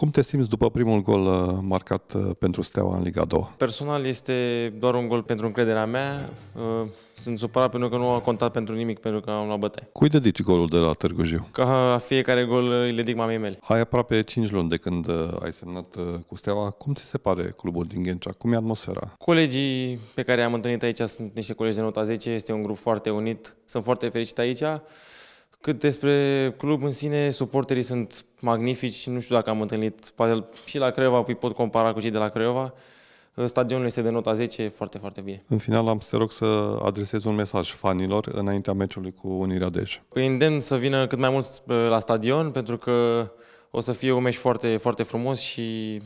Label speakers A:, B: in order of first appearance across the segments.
A: Cum te simți după primul gol uh, marcat uh, pentru Steaua în Liga 2?
B: Personal este doar un gol pentru încrederea mea. Uh, sunt supărat pentru că nu a contat pentru nimic, pentru că am luat bătaie.
A: Cui dedici golul de la Târgu Jiu?
B: Ca fiecare gol îi dedic mamei mele.
A: Ai aproape 5 luni de când ai semnat cu Steaua. Cum ți se pare clubul din Ghencea? Cum e atmosfera?
B: Colegii pe care am întâlnit aici sunt niște colegi de nota 10. Este un grup foarte unit. Sunt foarte fericit aici. Cât despre club în sine, suporterii sunt magnifici, nu știu dacă am întâlnit, poate și la Craiova îi pot compara cu cei de la Craiova. Stadionul este de nota 10, foarte, foarte bine.
A: În final am să te rog să adresez un mesaj fanilor înaintea meciului cu Unirea Dej.
B: Îi îndemn să vină cât mai mulți la stadion, pentru că o să fie un meci foarte, foarte frumos și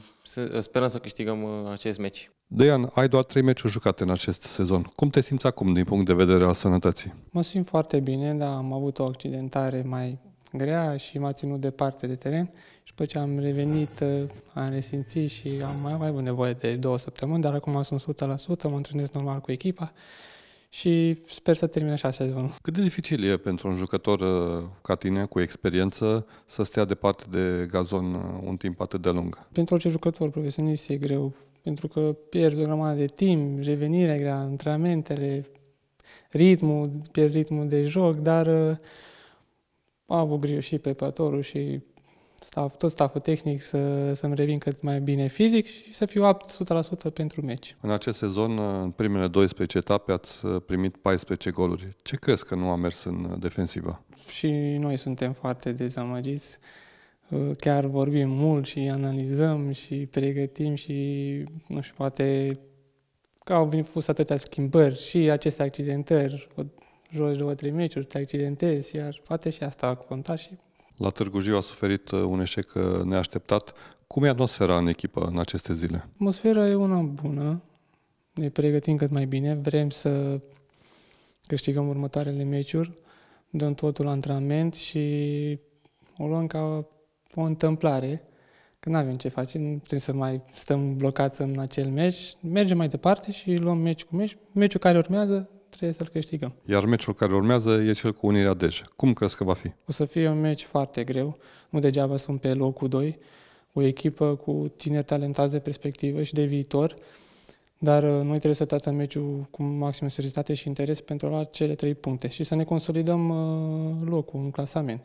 B: sperăm să câștigăm uh, acest meci.
A: Deian, ai doar trei meciuri jucate în acest sezon. Cum te simți acum din punct de vedere al sănătății?
C: Mă simt foarte bine, dar am avut o accidentare mai grea și m-a ținut departe de teren și după ce am revenit uh, am resimțit și am mai avut nevoie de două săptămâni, dar acum sunt 100%, mă întâlnesc normal cu echipa și sper să termine așa sezonul.
A: Cât de dificil e pentru un jucător uh, ca tine, cu experiență, să stea departe de gazon uh, un timp atât de lung?
C: Pentru orice jucător profesionist e greu, pentru că pierzi o grămadă de timp, revenirea grea, antrenamentele, ritmul, pierzi ritmul de joc, dar uh, a avut grijă și preparatorul și staff, tot staful tehnic să, să-mi revin cât mai bine fizic și să fiu apt 100% pentru meci.
A: În acest sezon, în primele 12 etape, ați uh, primit 14 goluri. Ce crezi că nu a mers în uh, defensivă?
C: Și noi suntem foarte dezamăgiți. Uh, chiar vorbim mult și analizăm și pregătim și, nu știu, poate că au venit fost atâtea schimbări și aceste accidentări, joci două, trei meciuri, te accidentezi, iar poate și asta a contat și la
A: Târgu Jiu a suferit uh, un eșec uh, neașteptat. Cum e atmosfera în echipă în aceste zile?
C: Atmosfera e una bună. Ne pregătim cât mai bine. Vrem să câștigăm următoarele meciuri. Dăm totul la antrenament și o luăm ca o întâmplare. Că nu avem ce facem, trebuie să mai stăm blocați în acel meci. Mergem mai departe și luăm meci cu meci. Meciul care urmează trebuie să-l câștigăm.
A: Iar meciul care urmează e cel cu Unirea Dej. Cum crezi că va fi?
C: O să fie un meci foarte greu, nu degeaba sunt pe locul 2, o echipă cu tineri talentați de perspectivă și de viitor, dar uh, noi trebuie să tratăm meciul cu maximă seriozitate și interes pentru a lua cele trei puncte și să ne consolidăm uh, locul în clasament.